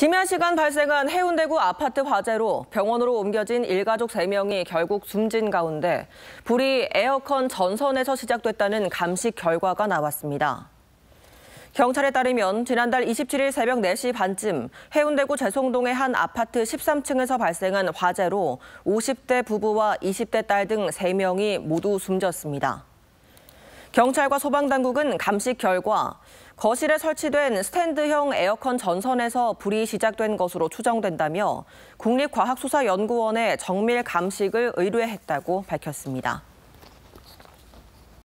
지면 시간 발생한 해운대구 아파트 화재로 병원으로 옮겨진 일가족 3명이 결국 숨진 가운데 불이 에어컨 전선에서 시작됐다는 감식 결과가 나왔습니다. 경찰에 따르면 지난달 27일 새벽 4시 반쯤 해운대구 재송동의 한 아파트 13층에서 발생한 화재로 50대 부부와 20대 딸 등 3명이 모두 숨졌습니다. 경찰과 소방당국은 감식 결과 거실에 설치된 스탠드형 에어컨 전선에서 불이 시작된 것으로 추정된다며 국립과학수사연구원에 정밀 감식을 의뢰했다고 밝혔습니다.